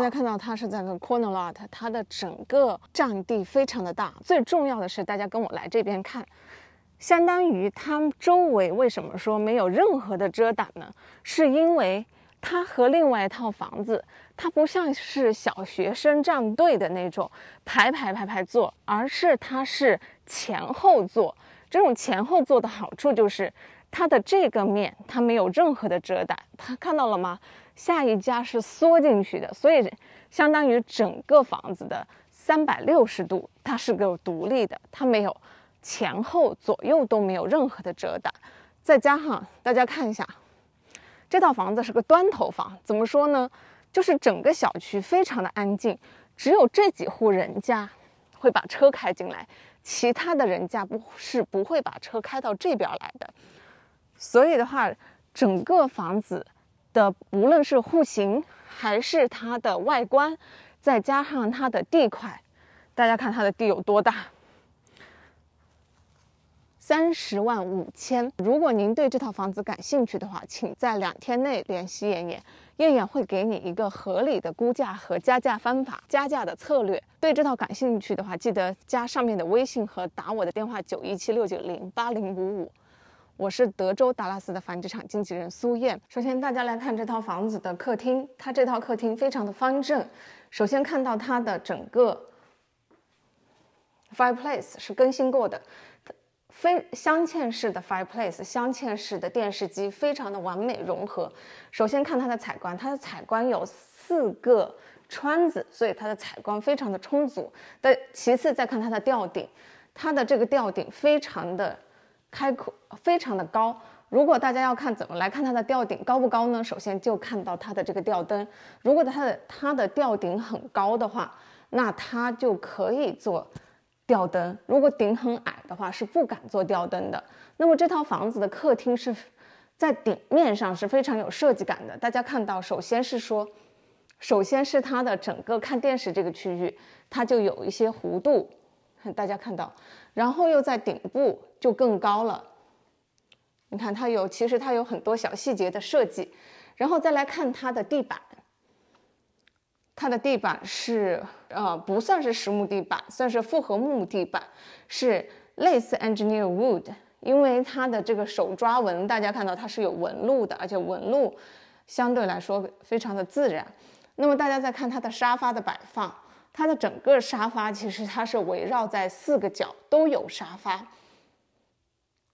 大家看到它是在个 corner lot，它的整个占地非常的大。最重要的是，大家跟我来这边看，相当于它周围为什么说没有任何的遮挡呢？是因为它和另外一套房子，它不像是小学生站队的那种排排排排坐，而是它是前后坐。这种前后坐的好处就是它的这个面它没有任何的遮挡，它看到了吗？下一家是缩进去的，所以相当于整个房子的三百六十度，它是有独立的，它没有前后左右都没有任何的遮挡。再加上大家看一下，这套房子是个端头房，怎么说呢？就是整个小区非常的安静，只有这几户人家会把车开进来，其他的人家不是不会把车开到这边来的。所以的话，整个房子。的无论是户型还是它的外观，再加上它的地块，大家看它的地有多大？三十万五千。如果您对这套房子感兴趣的话，请在两天内联系燕燕，燕燕会给你一个合理的估价和加价方法、加价的策略。对这套感兴趣的话，记得加上面的微信和打我的电话九一七六九零八零五五。我是德州达拉斯的纺织厂经纪人苏燕。首先，大家来看这套房子的客厅，它这套客厅非常的方正。首先看到它的整个 fireplace 是更新过的，非镶嵌式的 fireplace，镶嵌式的电视机非常的完美融合。首先看它的采光，它的采光有四个窗子，所以它的采光非常的充足。但其次再看它的吊顶，它的这个吊顶非常的。开口非常的高，如果大家要看怎么来看它的吊顶高不高呢？首先就看到它的这个吊灯，如果它的它的吊顶很高的话，那它就可以做吊灯；如果顶很矮的话，是不敢做吊灯的。那么这套房子的客厅是在顶面上是非常有设计感的，大家看到，首先是说，首先是它的整个看电视这个区域，它就有一些弧度，大家看到。然后又在顶部就更高了，你看它有，其实它有很多小细节的设计。然后再来看它的地板，它的地板是，呃，不算是实木地板，算是复合木地板，是类似 e n g i n e e r wood，因为它的这个手抓纹，大家看到它是有纹路的，而且纹路相对来说非常的自然。那么大家再看它的沙发的摆放。它的整个沙发其实它是围绕在四个角都有沙发，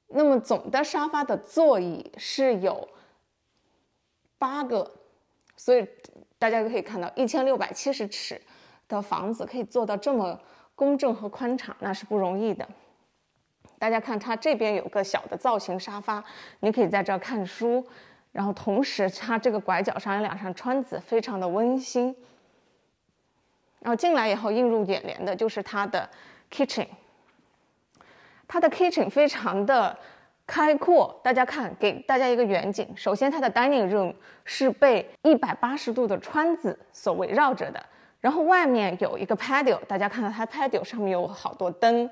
那么总的沙发的座椅是有八个，所以大家可以看到一千六百七十尺的房子可以做到这么公正和宽敞，那是不容易的。大家看它这边有个小的造型沙发，你可以在这看书，然后同时它这个拐角上有两扇窗子，非常的温馨。然后进来以后，映入眼帘的就是它的 kitchen，它的 kitchen 非常的开阔。大家看，给大家一个远景。首先，它的 dining room 是被一百八十度的窗子所围绕着的。然后外面有一个 patio，大家看到它 patio 上面有好多灯，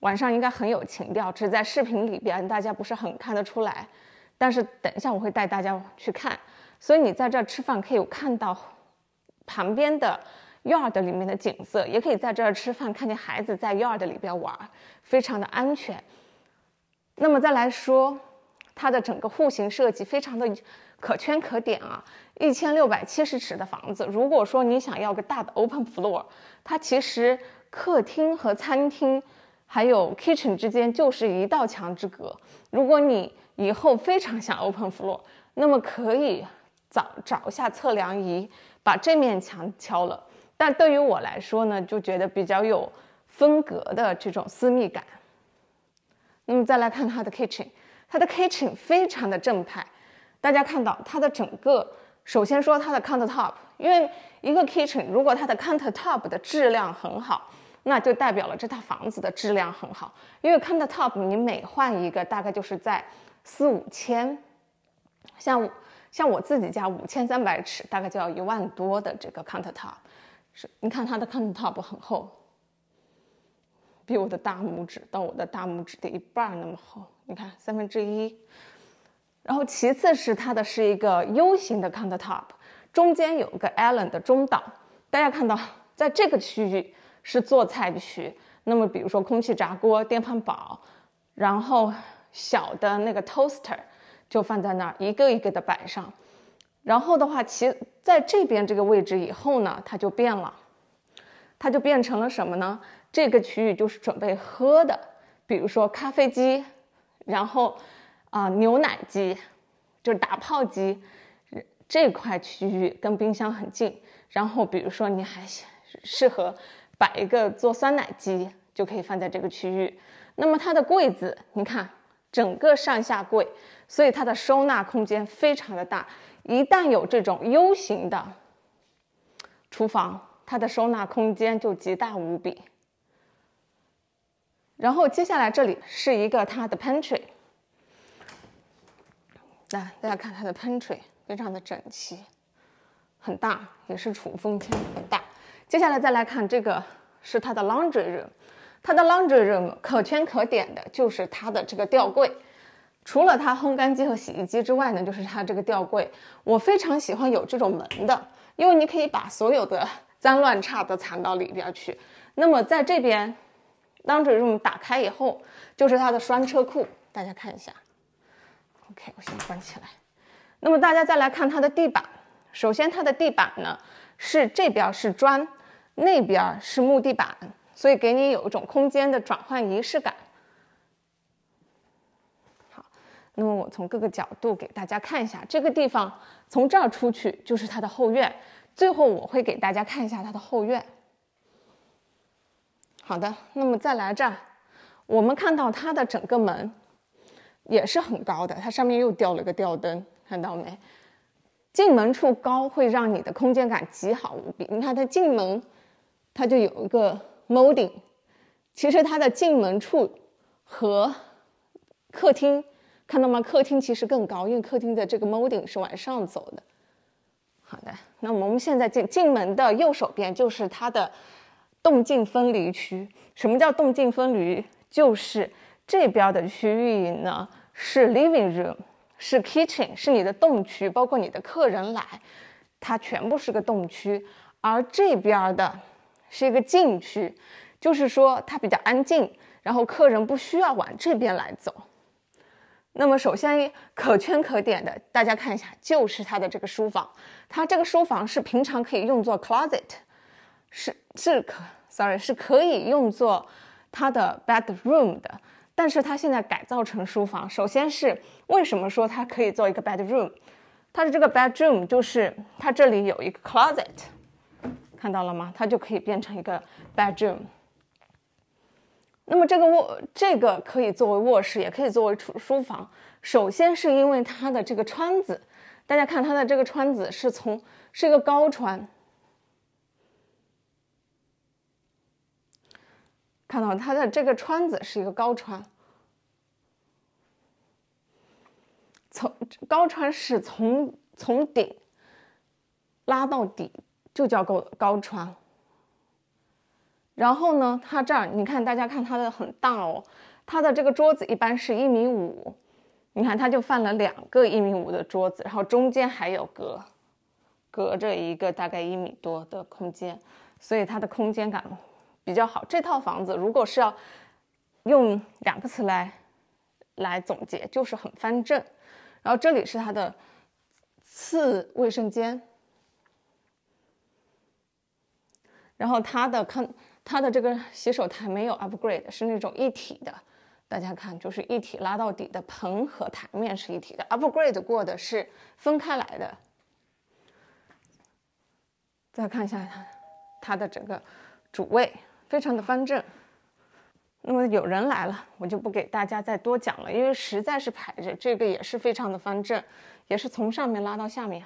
晚上应该很有情调。只是在视频里边，大家不是很看得出来。但是等一下我会带大家去看。所以你在这儿吃饭，可以有看到旁边的。院儿的里面的景色也可以在这儿吃饭，看见孩子在院儿的里边玩，非常的安全。那么再来说，它的整个户型设计非常的可圈可点啊，一千六百七十尺的房子，如果说你想要个大的 open floor，它其实客厅和餐厅还有 kitchen 之间就是一道墙之隔。如果你以后非常想 open floor，那么可以找找一下测量仪，把这面墙敲了。但对于我来说呢，就觉得比较有风格的这种私密感。那么再来看它的 kitchen，它的 kitchen 非常的正派。大家看到它的整个，首先说它的 countertop，因为一个 kitchen 如果它的 countertop 的质量很好，那就代表了这套房子的质量很好。因为 countertop 你每换一个大概就是在四五千，像像我自己家五千三百尺，大概就要一万多的这个 countertop。是，你看它的 countertop 很厚，比我的大拇指到我的大拇指的一半那么厚。你看三分之一，然后其次是它的是一个 U 型的 countertop，中间有个 a l l e n 的中岛。大家看到，在这个区域是做菜的区。那么比如说空气炸锅、电饭煲，然后小的那个 toaster 就放在那儿，一个一个的摆上。然后的话，其在这边这个位置以后呢，它就变了，它就变成了什么呢？这个区域就是准备喝的，比如说咖啡机，然后啊牛奶机，就是打泡机，这块区域跟冰箱很近。然后比如说你还适合摆一个做酸奶机，就可以放在这个区域。那么它的柜子，你看整个上下柜。所以它的收纳空间非常的大，一旦有这种 U 型的厨房，它的收纳空间就极大无比。然后接下来这里是一个它的 pantry，来大家看它的 pantry 非常的整齐，很大，也是储物空间很大。接下来再来看这个是它的 laundry room，它的 laundry room 可圈可点的就是它的这个吊柜。除了它烘干机和洗衣机之外呢，就是它这个吊柜，我非常喜欢有这种门的，因为你可以把所有的脏乱差的藏到里边去。那么在这边，当这种打开以后，就是它的双车库，大家看一下。OK，我先关起来。那么大家再来看它的地板，首先它的地板呢是这边是砖，那边是木地板，所以给你有一种空间的转换仪式感。因为我从各个角度给大家看一下这个地方，从这儿出去就是它的后院。最后我会给大家看一下它的后院。好的，那么再来这儿，我们看到它的整个门也是很高的，它上面又吊了个吊灯，看到没？进门处高会让你的空间感极好无比。你看它进门，它就有一个 molding，其实它的进门处和客厅。看到吗？客厅其实更高，因为客厅的这个 molding 是往上走的。好的，那我们现在进进门的右手边就是它的动静分离区。什么叫动静分离？就是这边的区域呢是 living room，是 kitchen，是你的动区，包括你的客人来，它全部是个动区。而这边儿的是一个静区，就是说它比较安静，然后客人不需要往这边来走。那么首先可圈可点的，大家看一下，就是它的这个书房。它这个书房是平常可以用作 closet，是是可，sorry，是可以用作它的 bedroom 的。但是它现在改造成书房。首先是为什么说它可以做一个 bedroom？它的这个 bedroom 就是它这里有一个 closet，看到了吗？它就可以变成一个 bedroom。那么这个卧，这个可以作为卧室，也可以作为书书房。首先是因为它的这个窗子，大家看它的这个窗子是从是一个高窗，看到它的这个窗子是一个高窗，从高窗是从从顶拉到底就叫高高窗。然后呢，它这儿你看，大家看它的很大哦，它的这个桌子一般是一米五，你看它就放了两个一米五的桌子，然后中间还有隔，隔着一个大概一米多的空间，所以它的空间感比较好。这套房子如果是要用两个词来来总结，就是很方正。然后这里是它的次卫生间，然后它的看。它的这个洗手台没有 upgrade，是那种一体的，大家看就是一体拉到底的盆和台面是一体的，upgrade 过的是分开来的。再看一下它，它的整个主位非常的方正。那么有人来了，我就不给大家再多讲了，因为实在是排着，这个也是非常的方正，也是从上面拉到下面。